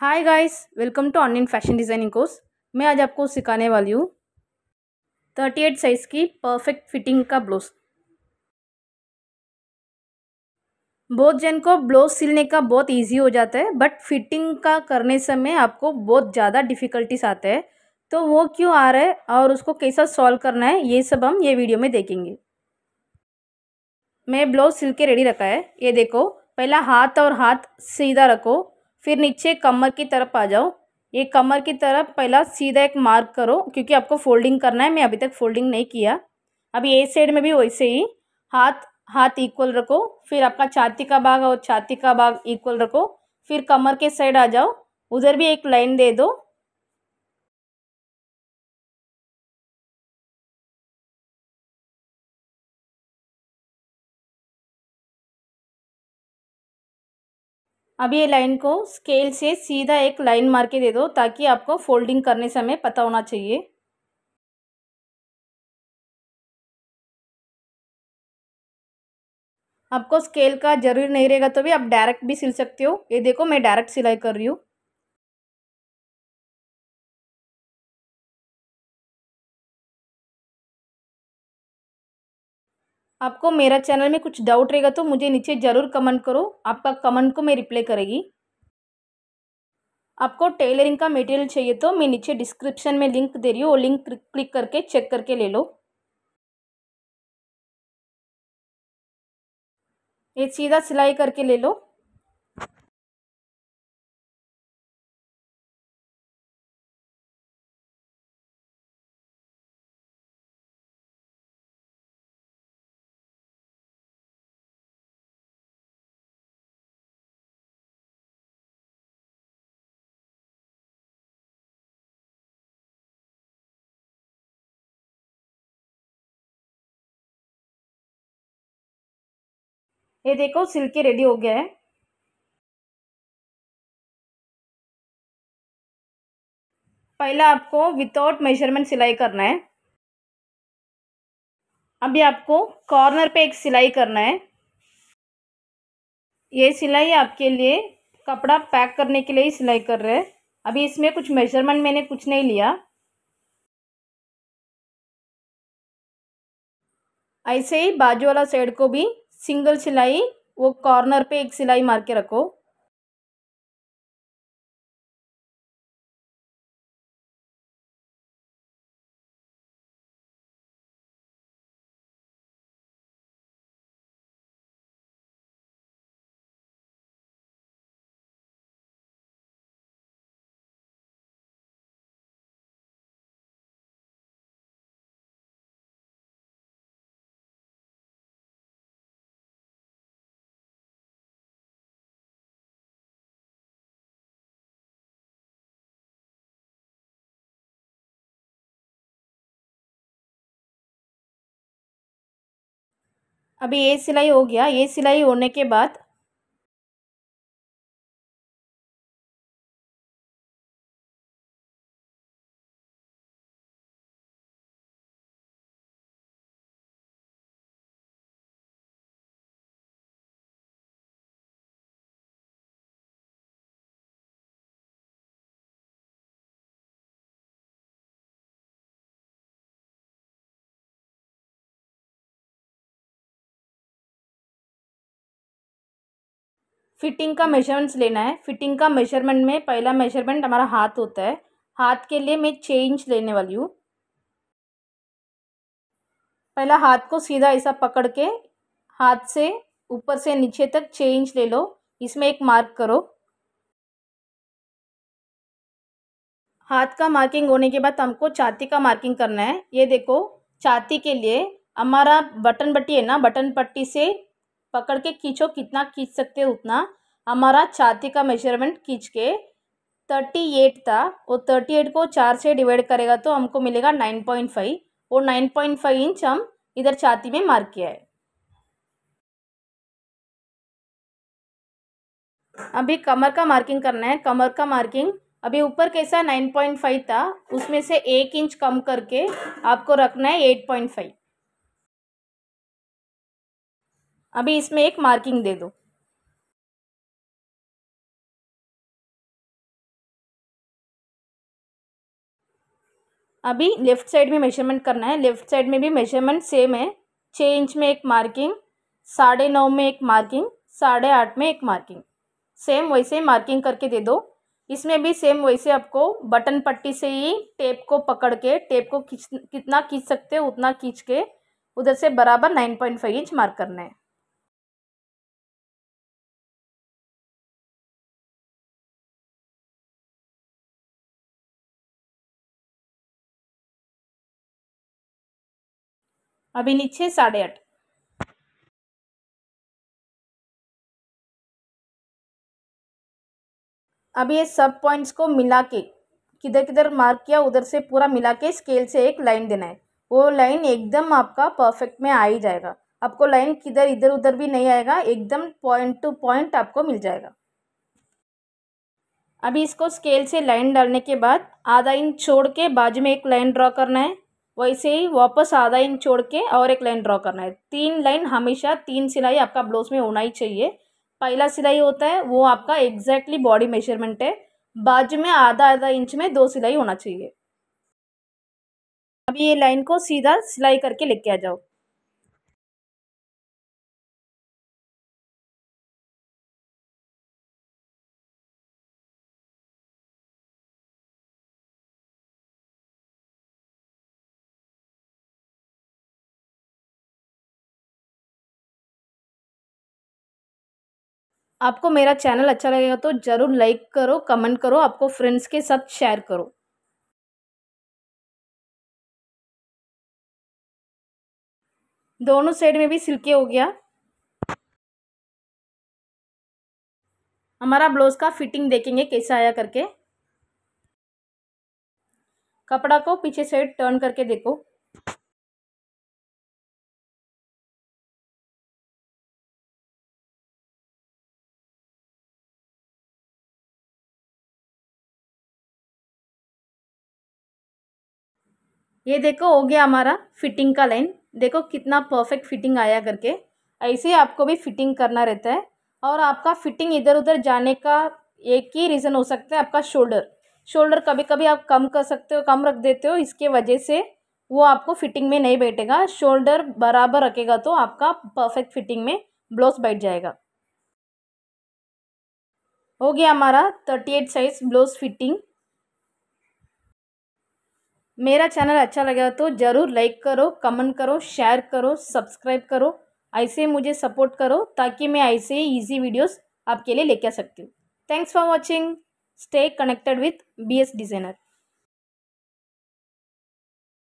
hi guys welcome to online fashion designing course मैं आज आपको सिखाने वाली हूँ थर्टी एट साइज़ की परफेक्ट फिटिंग का ब्लाउज बहुत जन को ब्लाउज सिलने का बहुत इजी हो जाता है बट फिटिंग का करने समय आपको बहुत ज़्यादा डिफ़िकल्टीज आते हैं तो वो क्यों आ रहा है और उसको कैसा सॉल्व करना है ये सब हम ये वीडियो में देखेंगे मैं ब्लाउज सिल के रेडी रखा है ये देखो पहला हाथ और हाथ सीधा रखो फिर नीचे कमर की तरफ आ जाओ ये कमर की तरफ पहला सीधा एक मार्क करो क्योंकि आपको फोल्डिंग करना है मैं अभी तक फोल्डिंग नहीं किया अभी ए साइड में भी वैसे ही हाथ हाथ इक्वल रखो फिर आपका छाती का भाग और छाती का भाग इक्वल रखो फिर कमर के साइड आ जाओ उधर भी एक लाइन दे दो अब ये लाइन को स्केल से सीधा एक लाइन मार के दे दो ताकि आपको फोल्डिंग करने समय पता होना चाहिए आपको स्केल का जरूरी नहीं रहेगा तो भी आप डायरेक्ट भी सिल सकते हो ये देखो मैं डायरेक्ट सिलाई कर रही हूँ आपको मेरा चैनल में कुछ डाउट रहेगा तो मुझे नीचे ज़रूर कमेंट करो आपका कमेंट को मैं रिप्लाई करेगी आपको टेलरिंग का मटेरियल चाहिए तो मैं नीचे डिस्क्रिप्शन में लिंक दे रही हूँ वो लिंक क्लिक करके चेक करके ले लो ये सीधा सिलाई करके ले लो ये देखो सिल के रेडी हो गया है पहला आपको विदाउट मेजरमेंट सिलाई करना है अभी आपको कॉर्नर पे एक सिलाई करना है ये सिलाई आपके लिए कपड़ा पैक करने के लिए ही सिलाई कर रहे हैं अभी इसमें कुछ मेजरमेंट मैंने कुछ नहीं लिया ऐसे ही बाजू वाला साइड को भी सिंगल सिलाई वो कॉर्नर पे एक सिलाई मार के रखो अभी ये सिलाई हो गया ये सिलाई होने के बाद फिटिंग का मेजरमेंट्स लेना है फिटिंग का मेजरमेंट में पहला मेजरमेंट हमारा हाथ होता है हाथ के लिए मैं छः इंच लेने वाली हूँ पहला हाथ को सीधा ऐसा पकड़ के हाथ से ऊपर से नीचे तक छः इंच ले लो इसमें एक मार्क करो हाथ का मार्किंग होने के बाद हमको छाती का मार्किंग करना है ये देखो छाती के लिए हमारा बटन पट्टी है ना बटन पट्टी से पकड़ के खींचो कितना खींच सकते हो उतना हमारा छाती का मेजरमेंट खींच के थर्टी एट था वो थर्टी एट को चार से डिवाइड करेगा तो हमको मिलेगा नाइन पॉइंट फाइव वो नाइन पॉइंट फाइव इंच हम इधर छाती में मार्क किया है अभी कमर का मार्किंग करना है कमर का मार्किंग अभी ऊपर कैसा नाइन पॉइंट फाइव था उसमें से एक इंच कम करके आपको रखना है एट पॉइंट फाइव अभी इसमें एक मार्किंग दे दो अभी लेफ़्ट साइड में मेजरमेंट करना है लेफ़्ट साइड में भी मेजरमेंट सेम है छः इंच में एक मार्किंग साढ़े नौ में एक मार्किंग साढ़े आठ में एक मार्किंग सेम वैसे ही मार्किंग करके दे दो इसमें भी सेम वैसे आपको बटन पट्टी से ही टेप को पकड़ के टेप को खींच कितना खींच सकते हो उतना खींच के उधर से बराबर nine point five inch mark करना है अभी नीचे साढ़े आठ अब ये सब पॉइंट्स को मिला के किधर किधर मार्क किया उधर से पूरा मिला के स्केल से एक लाइन देना है वो लाइन एकदम आपका परफेक्ट में आ ही जाएगा आपको लाइन किधर इधर उधर भी नहीं आएगा एकदम पॉइंट टू पॉइंट आपको मिल जाएगा अभी इसको स्केल से लाइन डालने के बाद आधा इंच छोड़ के बाजू में एक लाइन ड्रॉ करना है वैसे ही वापस आधा इंच छोड़ के और एक लाइन ड्रॉ करना है तीन लाइन हमेशा तीन सिलाई आपका ब्लाउज में होना ही चाहिए पहला सिलाई होता है वो आपका एग्जैक्टली बॉडी मेजरमेंट है बाजू में आधा आधा इंच में दो सिलाई होना चाहिए अभी ये लाइन को सीधा सिलाई करके लेके आ जाओ आपको मेरा चैनल अच्छा लगेगा तो ज़रूर लाइक करो कमेंट करो आपको फ्रेंड्स के साथ शेयर करो दोनों साइड में भी सिल्के हो गया हमारा ब्लाउज का फिटिंग देखेंगे कैसा आया करके कपड़ा को पीछे साइड टर्न करके देखो ये देखो हो गया हमारा फिटिंग का लाइन देखो कितना परफेक्ट फिटिंग आया करके ऐसे ही आपको भी फिटिंग करना रहता है और आपका फिटिंग इधर उधर जाने का एक ही रीज़न हो सकता है आपका शोल्डर शोल्डर कभी कभी आप कम कर सकते हो कम रख देते हो इसके वजह से वो आपको फिटिंग में नहीं बैठेगा शोल्डर बराबर रखेगा तो आपका परफेक्ट फिटिंग में ब्लाउज बैठ जाएगा हो गया हमारा thirty eight size blouse fitting मेरा चैनल अच्छा लगा तो ज़रूर लाइक करो कमेंट करो शेयर करो सब्सक्राइब करो ऐसे मुझे सपोर्ट करो ताकि मैं ऐसे ही ईजी वीडियोस आपके लिए लेके आ सकती हूँ thanks for watching stay connected with B S designer